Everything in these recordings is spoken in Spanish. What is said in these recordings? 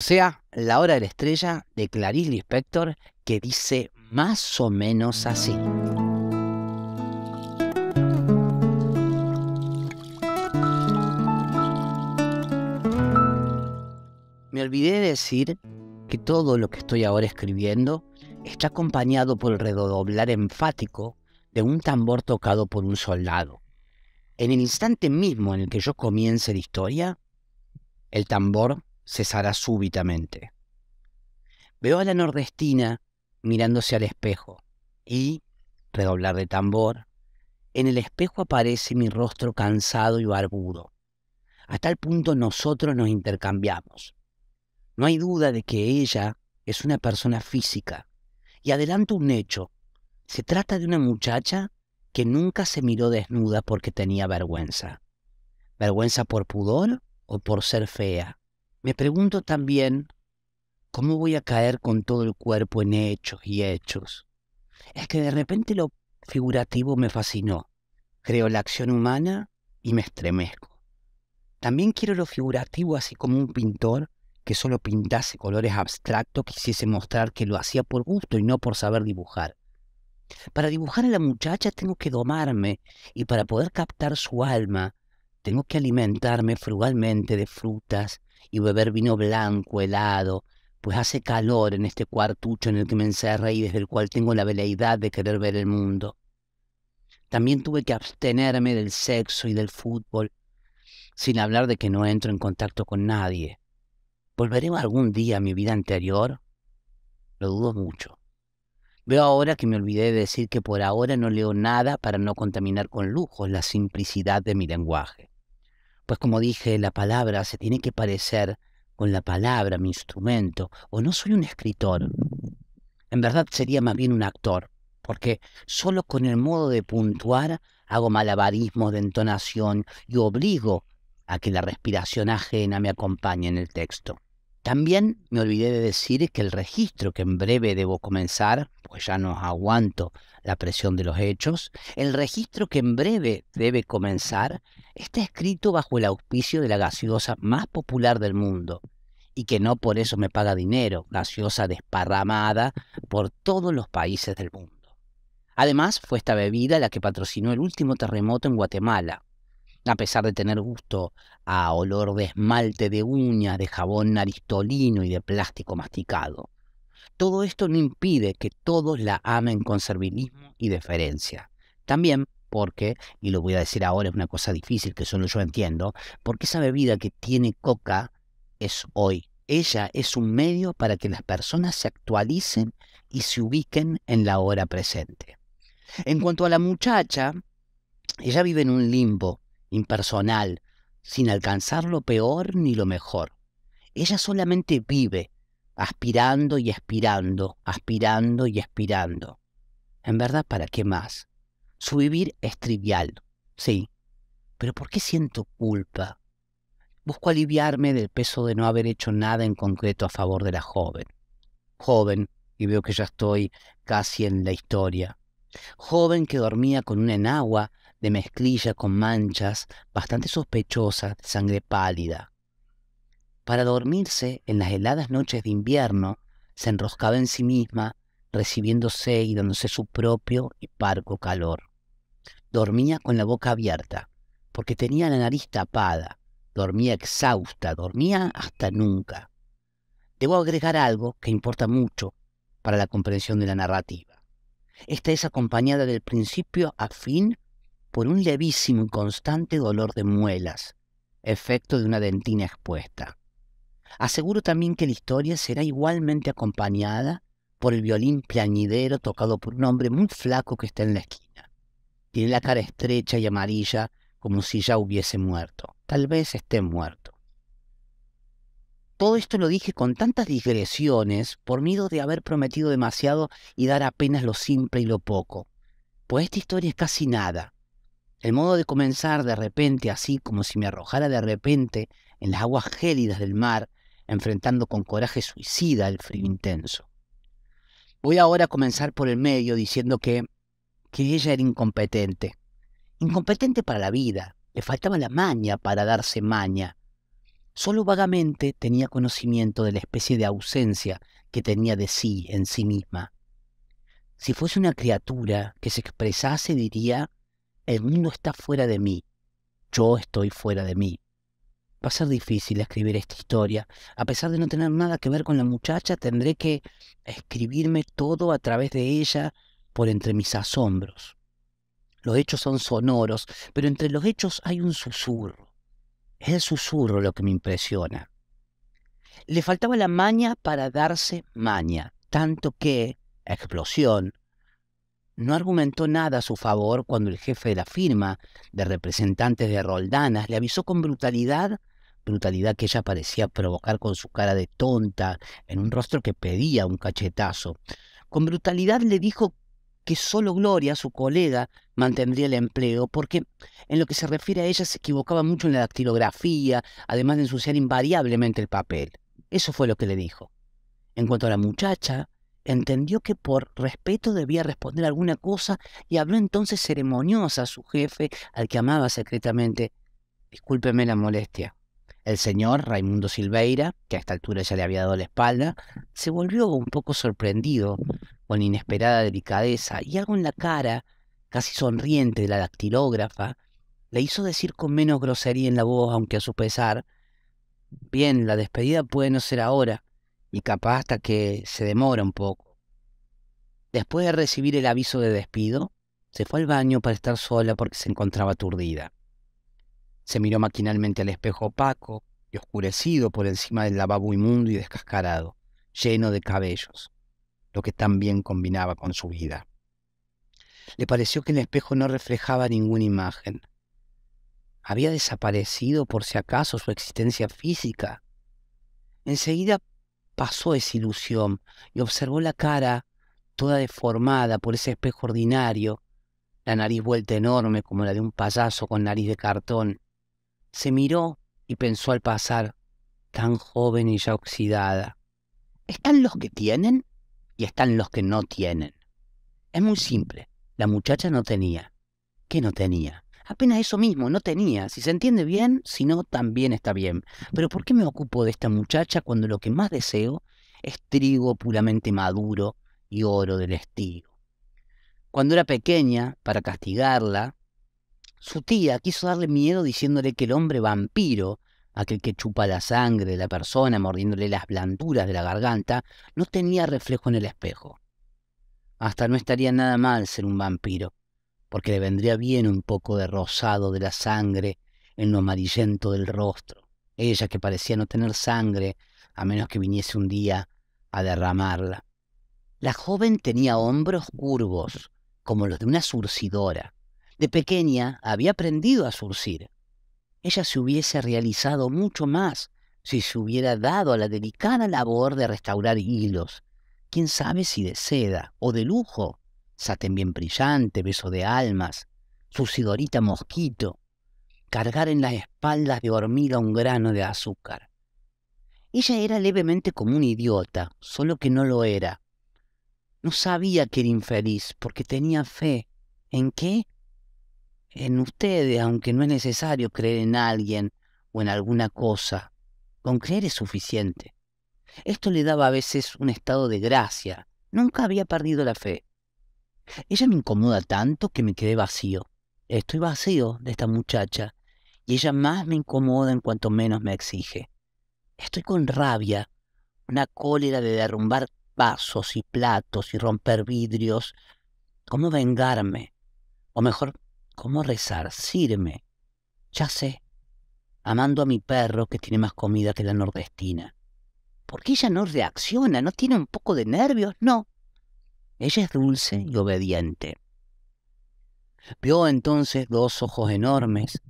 sea La Hora de la Estrella de Clarice Lispector, que dice más o menos así. Me olvidé de decir que todo lo que estoy ahora escribiendo está acompañado por el redoblar enfático de un tambor tocado por un soldado. En el instante mismo en el que yo comience la historia, el tambor cesará súbitamente. Veo a la nordestina mirándose al espejo y, redoblar de tambor, en el espejo aparece mi rostro cansado y barbudo. A tal punto nosotros nos intercambiamos. No hay duda de que ella es una persona física. Y adelanto un hecho. Se trata de una muchacha que nunca se miró desnuda porque tenía vergüenza. ¿Vergüenza por pudor o por ser fea? Me pregunto también, ¿cómo voy a caer con todo el cuerpo en hechos y hechos? Es que de repente lo figurativo me fascinó. Creo la acción humana y me estremezco. También quiero lo figurativo así como un pintor que solo pintase colores abstractos quisiese mostrar que lo hacía por gusto y no por saber dibujar. Para dibujar a la muchacha tengo que domarme y para poder captar su alma tengo que alimentarme frugalmente de frutas, y beber vino blanco, helado, pues hace calor en este cuartucho en el que me encerré y desde el cual tengo la veleidad de querer ver el mundo. También tuve que abstenerme del sexo y del fútbol, sin hablar de que no entro en contacto con nadie. ¿Volveré algún día a mi vida anterior? Lo dudo mucho. Veo ahora que me olvidé de decir que por ahora no leo nada para no contaminar con lujos la simplicidad de mi lenguaje. Pues como dije, la palabra se tiene que parecer con la palabra, mi instrumento, o no soy un escritor. En verdad sería más bien un actor, porque solo con el modo de puntuar hago malabarismos de entonación y obligo a que la respiración ajena me acompañe en el texto. También me olvidé de decir que el registro que en breve debo comenzar, pues ya no aguanto la presión de los hechos, el registro que en breve debe comenzar está escrito bajo el auspicio de la gaseosa más popular del mundo y que no por eso me paga dinero, gaseosa desparramada por todos los países del mundo. Además, fue esta bebida la que patrocinó el último terremoto en Guatemala, a pesar de tener gusto a olor de esmalte de uñas, de jabón aristolino y de plástico masticado. Todo esto no impide que todos la amen con servilismo y deferencia. También porque, y lo voy a decir ahora, es una cosa difícil que solo yo entiendo, porque esa bebida que tiene coca es hoy. Ella es un medio para que las personas se actualicen y se ubiquen en la hora presente. En cuanto a la muchacha, ella vive en un limbo impersonal, sin alcanzar lo peor ni lo mejor. Ella solamente vive, aspirando y aspirando, aspirando y aspirando. En verdad, ¿para qué más? Su vivir es trivial, sí, pero ¿por qué siento culpa? Busco aliviarme del peso de no haber hecho nada en concreto a favor de la joven. Joven, y veo que ya estoy casi en la historia. Joven que dormía con una enagua de mezclilla con manchas, bastante sospechosas de sangre pálida. Para dormirse en las heladas noches de invierno, se enroscaba en sí misma, recibiéndose y dándose su propio y parco calor. Dormía con la boca abierta, porque tenía la nariz tapada, dormía exhausta, dormía hasta nunca. Debo agregar algo que importa mucho para la comprensión de la narrativa. Esta es acompañada del principio a fin por un levísimo y constante dolor de muelas, efecto de una dentina expuesta. Aseguro también que la historia será igualmente acompañada por el violín plañidero tocado por un hombre muy flaco que está en la esquina. Tiene la cara estrecha y amarilla como si ya hubiese muerto. Tal vez esté muerto. Todo esto lo dije con tantas digresiones por miedo de haber prometido demasiado y dar apenas lo simple y lo poco. Pues esta historia es casi nada, el modo de comenzar de repente, así como si me arrojara de repente en las aguas gélidas del mar, enfrentando con coraje suicida el frío intenso. Voy ahora a comenzar por el medio diciendo que, que ella era incompetente. Incompetente para la vida, le faltaba la maña para darse maña. Solo vagamente tenía conocimiento de la especie de ausencia que tenía de sí en sí misma. Si fuese una criatura que se expresase diría el mundo está fuera de mí. Yo estoy fuera de mí. Va a ser difícil escribir esta historia. A pesar de no tener nada que ver con la muchacha, tendré que escribirme todo a través de ella por entre mis asombros. Los hechos son sonoros, pero entre los hechos hay un susurro. Es el susurro lo que me impresiona. Le faltaba la maña para darse maña, tanto que, explosión, no argumentó nada a su favor cuando el jefe de la firma de representantes de Roldanas le avisó con brutalidad, brutalidad que ella parecía provocar con su cara de tonta en un rostro que pedía un cachetazo. Con brutalidad le dijo que solo Gloria, su colega, mantendría el empleo, porque en lo que se refiere a ella se equivocaba mucho en la dactilografía, además de ensuciar invariablemente el papel. Eso fue lo que le dijo. En cuanto a la muchacha, entendió que por respeto debía responder alguna cosa y habló entonces ceremoniosa a su jefe, al que amaba secretamente. Discúlpeme la molestia. El señor Raimundo Silveira, que a esta altura ya le había dado la espalda, se volvió un poco sorprendido con inesperada delicadeza y algo en la cara, casi sonriente, de la dactilógrafa, le hizo decir con menos grosería en la voz, aunque a su pesar, Bien, la despedida puede no ser ahora, y capaz hasta que se demora un poco. Después de recibir el aviso de despido, se fue al baño para estar sola porque se encontraba aturdida. Se miró maquinalmente al espejo opaco y oscurecido por encima del lavabo inmundo y descascarado, lleno de cabellos, lo que tan bien combinaba con su vida. Le pareció que el espejo no reflejaba ninguna imagen. ¿Había desaparecido por si acaso su existencia física? Enseguida pasó esa ilusión y observó la cara toda deformada por ese espejo ordinario, la nariz vuelta enorme como la de un payaso con nariz de cartón. Se miró y pensó al pasar, tan joven y ya oxidada. Están los que tienen y están los que no tienen. Es muy simple, la muchacha no tenía. ¿Qué no tenía? apenas eso mismo, no tenía. Si se entiende bien, si no, también está bien. Pero ¿por qué me ocupo de esta muchacha cuando lo que más deseo es trigo puramente maduro y oro del estilo? Cuando era pequeña, para castigarla, su tía quiso darle miedo diciéndole que el hombre vampiro, aquel que chupa la sangre de la persona mordiéndole las blanduras de la garganta, no tenía reflejo en el espejo. Hasta no estaría nada mal ser un vampiro porque le vendría bien un poco de rosado de la sangre en lo amarillento del rostro. Ella que parecía no tener sangre, a menos que viniese un día a derramarla. La joven tenía hombros curvos, como los de una surcidora. De pequeña había aprendido a surcir. Ella se hubiese realizado mucho más si se hubiera dado a la delicada labor de restaurar hilos, quién sabe si de seda o de lujo, Satén bien brillante, beso de almas, sucidorita mosquito, cargar en las espaldas de hormiga un grano de azúcar. Ella era levemente como un idiota, solo que no lo era. No sabía que era infeliz, porque tenía fe. ¿En qué? En ustedes, aunque no es necesario creer en alguien o en alguna cosa. Con creer es suficiente. Esto le daba a veces un estado de gracia. Nunca había perdido la fe. Ella me incomoda tanto que me quedé vacío. Estoy vacío de esta muchacha y ella más me incomoda en cuanto menos me exige. Estoy con rabia, una cólera de derrumbar vasos y platos y romper vidrios. ¿Cómo vengarme? O mejor, ¿cómo resarcirme? Ya sé, amando a mi perro que tiene más comida que la nordestina. ¿Por qué ella no reacciona? ¿No tiene un poco de nervios? No. Ella es dulce y obediente. Vio entonces dos ojos enormes,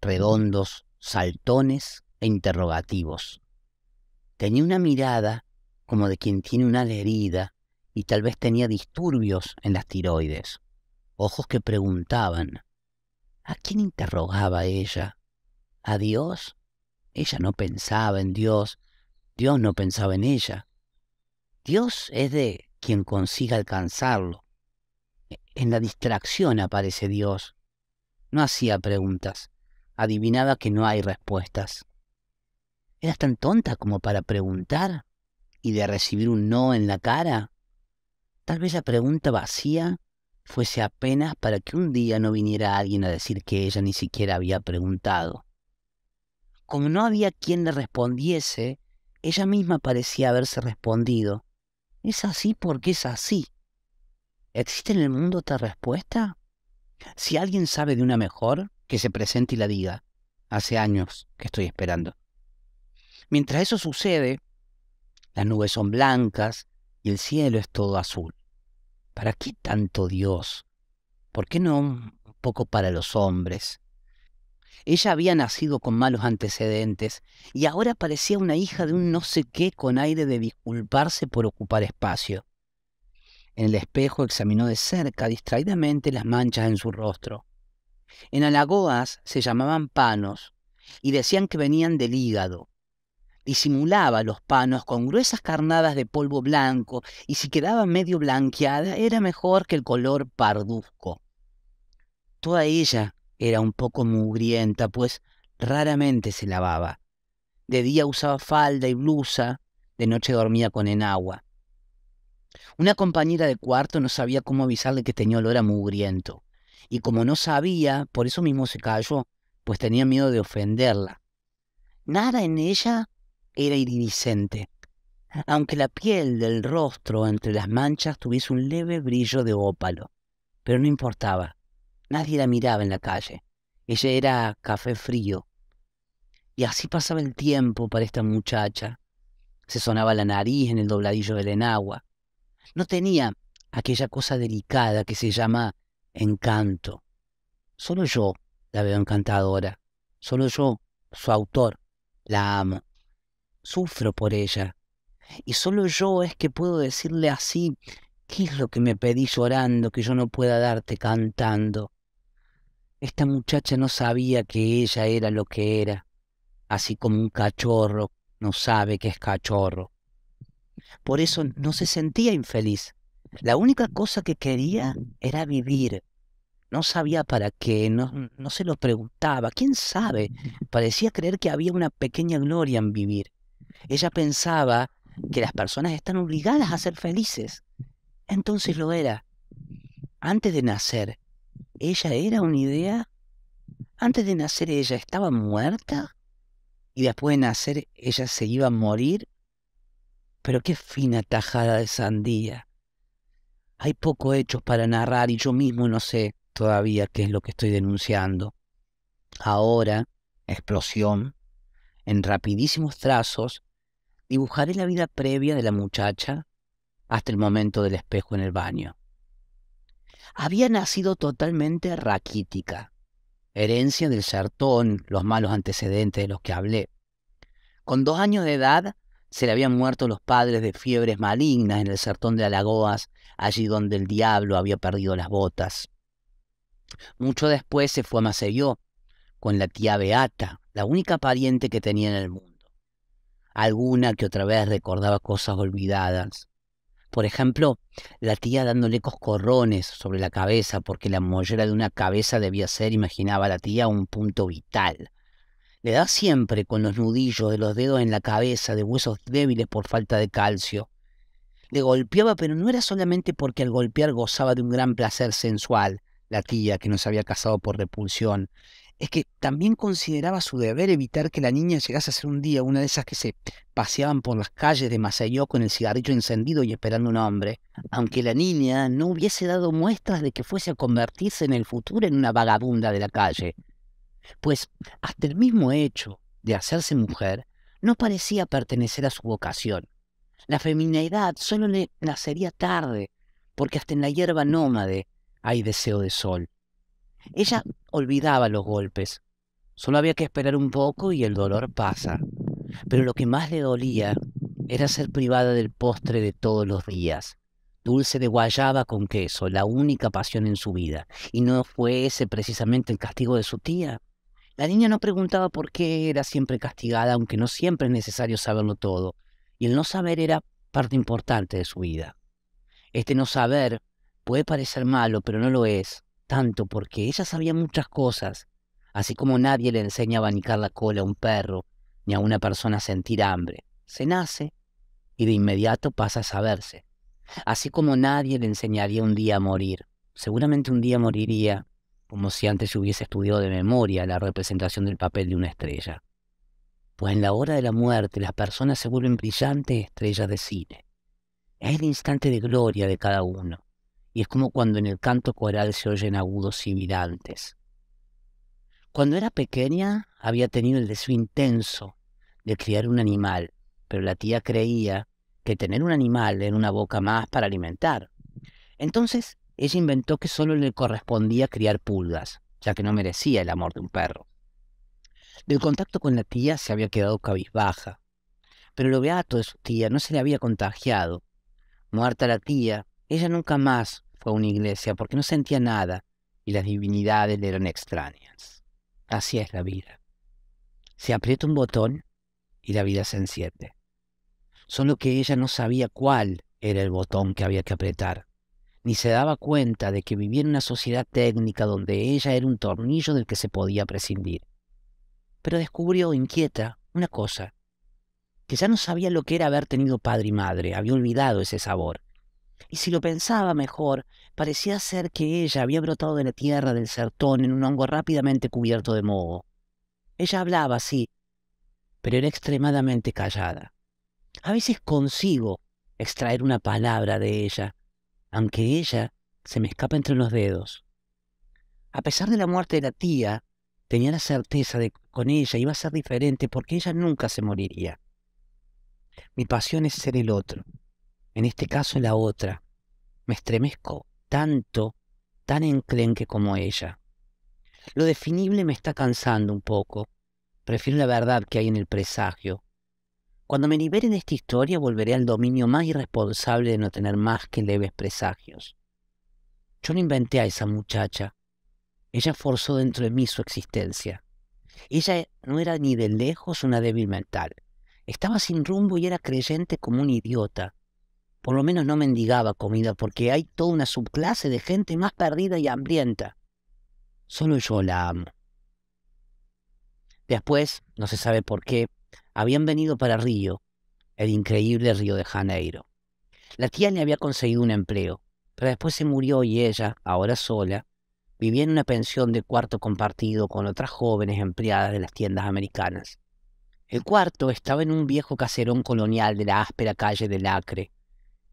redondos, saltones e interrogativos. Tenía una mirada como de quien tiene una herida y tal vez tenía disturbios en las tiroides. Ojos que preguntaban. ¿A quién interrogaba ella? ¿A Dios? Ella no pensaba en Dios. Dios no pensaba en ella. Dios es de quien consiga alcanzarlo. E, en la distracción aparece Dios. No hacía preguntas, adivinaba que no hay respuestas. ¿Eras tan tonta como para preguntar y de recibir un no en la cara? Tal vez la pregunta vacía fuese apenas para que un día no viniera alguien a decir que ella ni siquiera había preguntado. Como no había quien le respondiese, ella misma parecía haberse respondido. Es así porque es así. ¿Existe en el mundo otra respuesta? Si alguien sabe de una mejor, que se presente y la diga. Hace años que estoy esperando. Mientras eso sucede, las nubes son blancas y el cielo es todo azul. ¿Para qué tanto Dios? ¿Por qué no un poco para los hombres? Ella había nacido con malos antecedentes y ahora parecía una hija de un no sé qué con aire de disculparse por ocupar espacio. En el espejo examinó de cerca distraídamente las manchas en su rostro. En Alagoas se llamaban panos y decían que venían del hígado. Disimulaba los panos con gruesas carnadas de polvo blanco y si quedaba medio blanqueada era mejor que el color parduzco. Toda ella era un poco mugrienta, pues raramente se lavaba. De día usaba falda y blusa, de noche dormía con enagua. Una compañera de cuarto no sabía cómo avisarle que tenía olor a mugriento. Y como no sabía, por eso mismo se calló, pues tenía miedo de ofenderla. Nada en ella era iridiscente, aunque la piel del rostro entre las manchas tuviese un leve brillo de ópalo. Pero no importaba. Nadie la miraba en la calle. Ella era café frío. Y así pasaba el tiempo para esta muchacha. Se sonaba la nariz en el dobladillo del enagua. No tenía aquella cosa delicada que se llama encanto. Solo yo la veo encantadora. Solo yo, su autor, la amo. Sufro por ella. Y solo yo es que puedo decirle así, ¿qué es lo que me pedí llorando que yo no pueda darte cantando? Esta muchacha no sabía que ella era lo que era, así como un cachorro no sabe que es cachorro. Por eso no se sentía infeliz. La única cosa que quería era vivir. No sabía para qué, no, se lo preguntaba. ¿Quién sabe? Parecía creer que había una pequeña gloria en vivir. Ella pensaba que las personas están obligadas a ser felices. Entonces lo era. Antes de nacer, ¿Ella era una idea? ¿Antes de nacer ella estaba muerta? ¿Y después de nacer ella se iba a morir? Pero qué fina tajada de sandía. Hay poco hechos para narrar y yo mismo no sé todavía qué es lo que estoy denunciando. Ahora, explosión, en rapidísimos trazos, dibujaré la vida previa de la muchacha hasta el momento del espejo en el baño había nacido totalmente raquítica, herencia del sartón, los malos antecedentes de los que hablé. Con dos años de edad se le habían muerto los padres de fiebres malignas en el sertón de Alagoas, allí donde el diablo había perdido las botas. Mucho después se fue a Maceió, con la tía Beata, la única pariente que tenía en el mundo. Alguna que otra vez recordaba cosas olvidadas. Por ejemplo, la tía dándole coscorrones sobre la cabeza porque la mollera de una cabeza debía ser, imaginaba la tía, un punto vital. Le da siempre con los nudillos de los dedos en la cabeza, de huesos débiles por falta de calcio. Le golpeaba, pero no era solamente porque al golpear gozaba de un gran placer sensual, la tía que no se había casado por repulsión es que también consideraba su deber evitar que la niña llegase a ser un día una de esas que se paseaban por las calles de Masayó con el cigarrillo encendido y esperando un hombre, aunque la niña no hubiese dado muestras de que fuese a convertirse en el futuro en una vagabunda de la calle. Pues hasta el mismo hecho de hacerse mujer no parecía pertenecer a su vocación. La feminidad solo le nacería tarde, porque hasta en la hierba nómade hay deseo de sol. Ella olvidaba los golpes. Solo había que esperar un poco y el dolor pasa. Pero lo que más le dolía era ser privada del postre de todos los días. Dulce de guayaba con queso, la única pasión en su vida. Y no fue ese precisamente el castigo de su tía. La niña no preguntaba por qué era siempre castigada, aunque no siempre es necesario saberlo todo. Y el no saber era parte importante de su vida. Este no saber puede parecer malo, pero no lo es tanto porque ella sabía muchas cosas, así como nadie le enseña a abanicar la cola a un perro ni a una persona a sentir hambre. Se nace y de inmediato pasa a saberse. Así como nadie le enseñaría un día a morir. Seguramente un día moriría como si antes hubiese estudiado de memoria la representación del papel de una estrella. Pues en la hora de la muerte las personas se vuelven brillantes estrellas de cine. Es el instante de gloria de cada uno. Y es como cuando en el canto coral se oyen agudos y Cuando era pequeña había tenido el deseo intenso de criar un animal, pero la tía creía que tener un animal era una boca más para alimentar. Entonces ella inventó que solo le correspondía criar pulgas, ya que no merecía el amor de un perro. Del contacto con la tía se había quedado cabizbaja, pero lo beato de su tía no se le había contagiado. Muerta la tía, ella nunca más a una iglesia porque no sentía nada y las divinidades le eran extrañas. Así es la vida. Se aprieta un botón y la vida se enciende. Solo que ella no sabía cuál era el botón que había que apretar, ni se daba cuenta de que vivía en una sociedad técnica donde ella era un tornillo del que se podía prescindir. Pero descubrió, inquieta, una cosa, que ya no sabía lo que era haber tenido padre y madre, había olvidado ese sabor. Y si lo pensaba mejor, parecía ser que ella había brotado de la tierra del sertón en un hongo rápidamente cubierto de moho. Ella hablaba, sí, pero era extremadamente callada. A veces consigo extraer una palabra de ella, aunque ella se me escapa entre los dedos. A pesar de la muerte de la tía, tenía la certeza de que con ella iba a ser diferente porque ella nunca se moriría. Mi pasión es ser el otro, en este caso la otra. Me estremezco tanto, tan enclenque como ella. Lo definible me está cansando un poco. Prefiero la verdad que hay en el presagio. Cuando me liberen de esta historia volveré al dominio más irresponsable de no tener más que leves presagios. Yo no inventé a esa muchacha. Ella forzó dentro de mí su existencia. Ella no era ni de lejos una débil mental. Estaba sin rumbo y era creyente como un idiota por lo menos no mendigaba comida, porque hay toda una subclase de gente más perdida y hambrienta. Solo yo la amo. Después, no se sabe por qué, habían venido para Río, el increíble Río de Janeiro. La tía le había conseguido un empleo, pero después se murió y ella, ahora sola, vivía en una pensión de cuarto compartido con otras jóvenes empleadas de las tiendas americanas. El cuarto estaba en un viejo caserón colonial de la áspera calle del Acre,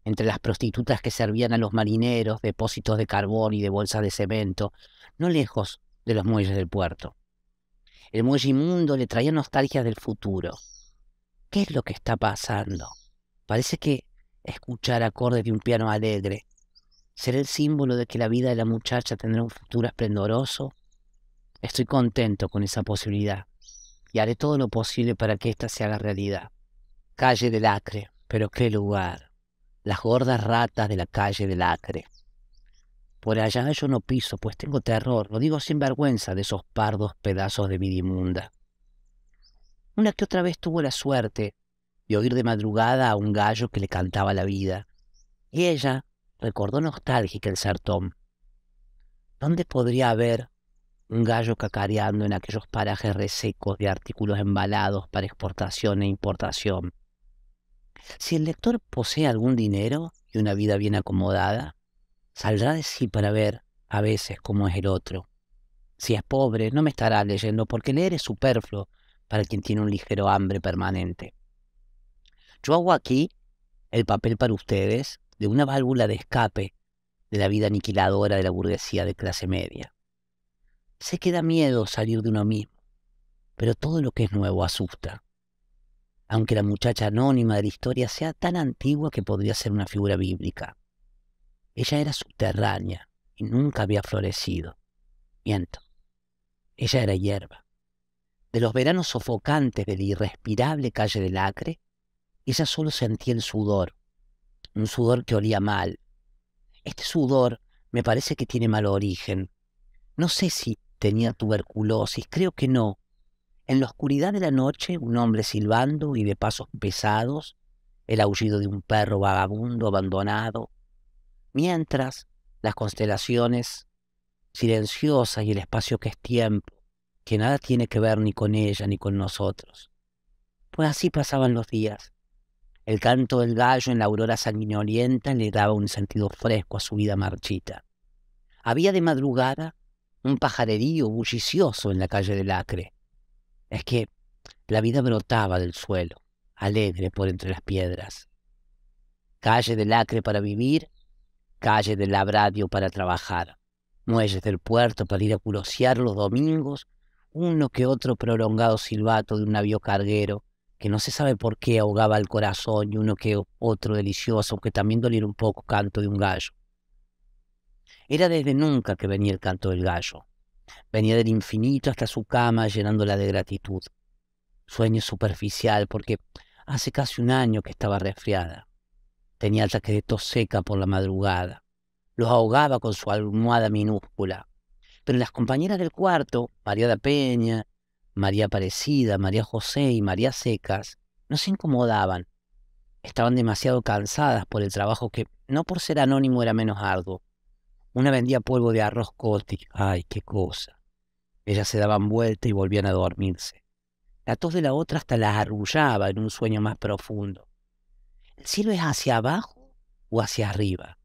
entre las prostitutas que servían a los marineros, depósitos de carbón y de bolsas de cemento, no lejos de los muelles del puerto. El muelle inmundo le traía nostalgia del futuro. ¿Qué es lo que está pasando? Parece que escuchar acordes de un piano alegre será el símbolo de que la vida de la muchacha tendrá un futuro esplendoroso. Estoy contento con esa posibilidad y haré todo lo posible para que ésta se haga realidad. Calle del Acre, pero qué lugar las gordas ratas de la calle del Acre. Por allá yo no piso, pues tengo terror, lo digo sin vergüenza, de esos pardos pedazos de vida inmunda. Una que otra vez tuvo la suerte de oír de madrugada a un gallo que le cantaba la vida, y ella recordó nostálgica el sartón ¿Dónde podría haber un gallo cacareando en aquellos parajes resecos de artículos embalados para exportación e importación? Si el lector posee algún dinero y una vida bien acomodada, saldrá de sí para ver a veces cómo es el otro. Si es pobre, no me estará leyendo porque leer es superfluo para quien tiene un ligero hambre permanente. Yo hago aquí el papel para ustedes de una válvula de escape de la vida aniquiladora de la burguesía de clase media. Sé que da miedo salir de uno mismo, pero todo lo que es nuevo asusta aunque la muchacha anónima de la historia sea tan antigua que podría ser una figura bíblica. Ella era subterránea y nunca había florecido. Miento. Ella era hierba. De los veranos sofocantes de la irrespirable calle del Acre, ella solo sentía el sudor, un sudor que olía mal. Este sudor me parece que tiene mal origen. No sé si tenía tuberculosis, creo que no, en la oscuridad de la noche, un hombre silbando y de pasos pesados, el aullido de un perro vagabundo abandonado, mientras las constelaciones silenciosas y el espacio que es tiempo, que nada tiene que ver ni con ella ni con nosotros. Pues así pasaban los días. El canto del gallo en la aurora sanguinolienta le daba un sentido fresco a su vida marchita. Había de madrugada un pajarerío bullicioso en la calle del Acre, es que la vida brotaba del suelo, alegre por entre las piedras. Calle del Acre para vivir, calle del Labradio para trabajar, muelles del puerto para ir a curosear los domingos, uno que otro prolongado silbato de un navío carguero que no se sabe por qué ahogaba el corazón y uno que otro delicioso, aunque también doliera un poco canto de un gallo. Era desde nunca que venía el canto del gallo, venía del infinito hasta su cama llenándola de gratitud. Sueño superficial porque hace casi un año que estaba resfriada. Tenía ataque de tos seca por la madrugada. Los ahogaba con su almohada minúscula. Pero las compañeras del cuarto, María da Peña, María Aparecida, María José y María Secas, no se incomodaban. Estaban demasiado cansadas por el trabajo que, no por ser anónimo, era menos arduo. Una vendía polvo de arroz cótico. Ay, qué cosa. Ellas se daban vuelta y volvían a dormirse. La tos de la otra hasta las arrullaba en un sueño más profundo. ¿El cielo es hacia abajo o hacia arriba?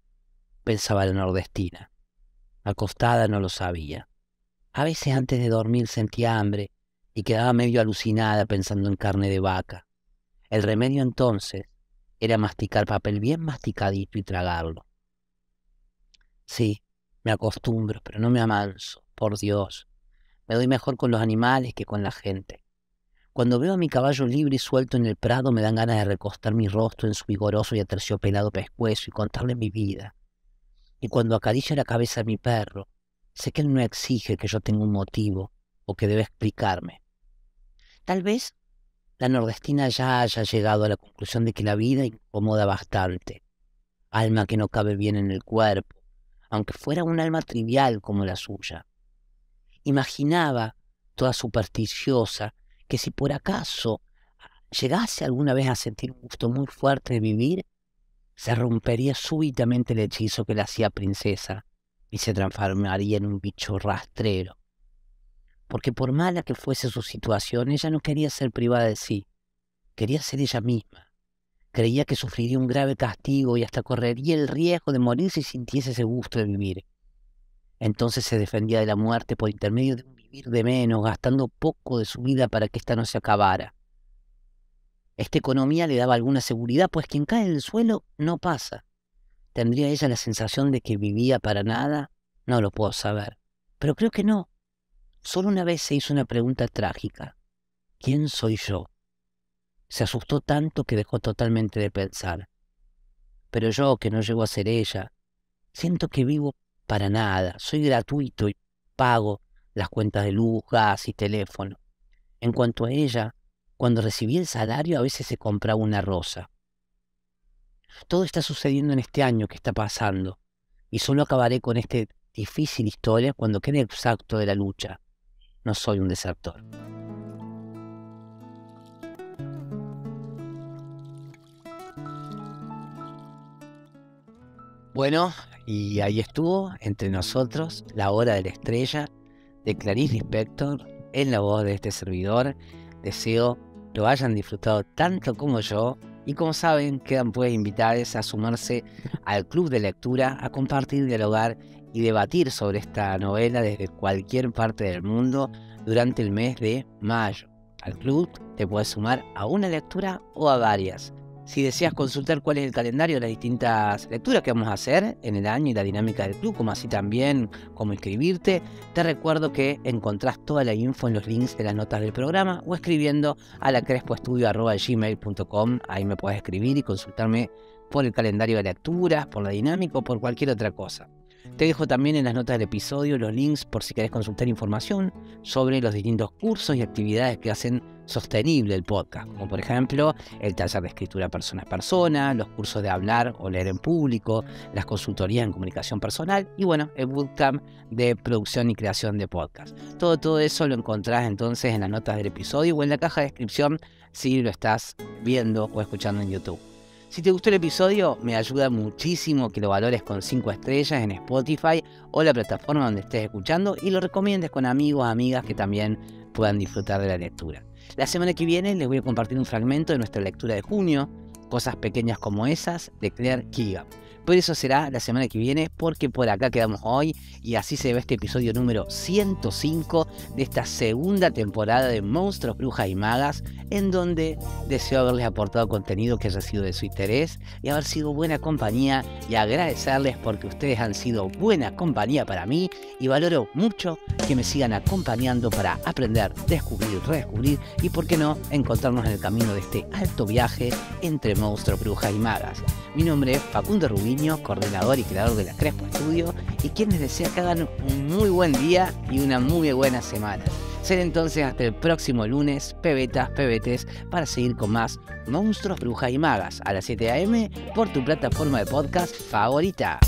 pensaba la nordestina. Acostada no lo sabía. A veces antes de dormir sentía hambre y quedaba medio alucinada pensando en carne de vaca. El remedio entonces era masticar papel bien masticadito y tragarlo. Sí, me acostumbro, pero no me amanso, por Dios. Me doy mejor con los animales que con la gente. Cuando veo a mi caballo libre y suelto en el prado, me dan ganas de recostar mi rostro en su vigoroso y aterciopelado pescuezo y contarle mi vida. Y cuando acaricia la cabeza de mi perro, sé que él no exige que yo tenga un motivo o que deba explicarme. Tal vez la nordestina ya haya llegado a la conclusión de que la vida incomoda bastante. Alma que no cabe bien en el cuerpo, aunque fuera un alma trivial como la suya. Imaginaba, toda supersticiosa, que si por acaso llegase alguna vez a sentir un gusto muy fuerte de vivir, se rompería súbitamente el hechizo que la hacía princesa y se transformaría en un bicho rastrero. Porque por mala que fuese su situación, ella no quería ser privada de sí, quería ser ella misma creía que sufriría un grave castigo y hasta correría el riesgo de morir si sintiese ese gusto de vivir. Entonces se defendía de la muerte por intermedio de un vivir de menos, gastando poco de su vida para que ésta no se acabara. Esta economía le daba alguna seguridad, pues quien cae en el suelo no pasa. ¿Tendría ella la sensación de que vivía para nada? No lo puedo saber. Pero creo que no. Solo una vez se hizo una pregunta trágica. ¿Quién soy yo? Se asustó tanto que dejó totalmente de pensar. Pero yo, que no llego a ser ella, siento que vivo para nada, soy gratuito y pago las cuentas de luz, gas y teléfono. En cuanto a ella, cuando recibí el salario a veces se compraba una rosa. Todo está sucediendo en este año que está pasando, y solo acabaré con esta difícil historia cuando quede exacto de la lucha. No soy un desertor. Bueno, y ahí estuvo entre nosotros la hora de la estrella de Clarice Lispector en la voz de este servidor. Deseo lo hayan disfrutado tanto como yo y como saben quedan pues invitados a sumarse al club de lectura, a compartir, dialogar y debatir sobre esta novela desde cualquier parte del mundo durante el mes de mayo. Al club te puedes sumar a una lectura o a varias. Si deseas consultar cuál es el calendario de las distintas lecturas que vamos a hacer en el año y la dinámica del club, como así también cómo inscribirte, te recuerdo que encontrás toda la info en los links de las notas del programa o escribiendo a la crespoestudio.com. Ahí me puedes escribir y consultarme por el calendario de lecturas, por la dinámica o por cualquier otra cosa. Te dejo también en las notas del episodio los links por si querés consultar información sobre los distintos cursos y actividades que hacen sostenible el podcast, como por ejemplo el taller de escritura persona a persona, los cursos de hablar o leer en público, las consultorías en comunicación personal y bueno, el bootcamp de producción y creación de podcast. Todo, todo eso lo encontrás entonces en las notas del episodio o en la caja de descripción si lo estás viendo o escuchando en YouTube. Si te gustó el episodio, me ayuda muchísimo que lo valores con 5 estrellas en Spotify o la plataforma donde estés escuchando y lo recomiendes con amigos, amigas que también puedan disfrutar de la lectura. La semana que viene les voy a compartir un fragmento de nuestra lectura de junio, Cosas pequeñas como esas, de Claire Keegan. Pero eso será la semana que viene porque por acá quedamos hoy y así se ve este episodio número 105 de esta segunda temporada de Monstruos, Brujas y Magas en donde deseo haberles aportado contenido que haya sido de su interés y haber sido buena compañía y agradecerles porque ustedes han sido buena compañía para mí y valoro mucho que me sigan acompañando para aprender, descubrir, redescubrir y por qué no encontrarnos en el camino de este alto viaje entre monstruos, brujas y magas. Mi nombre es Facundo Rubí coordinador y creador de la Crespo Estudio, y quienes desea que hagan un muy buen día y una muy buena semana. Seré entonces hasta el próximo lunes, Pebetas, Pebetes, para seguir con más Monstruos, Brujas y Magas a las 7 a.m. por tu plataforma de podcast favorita.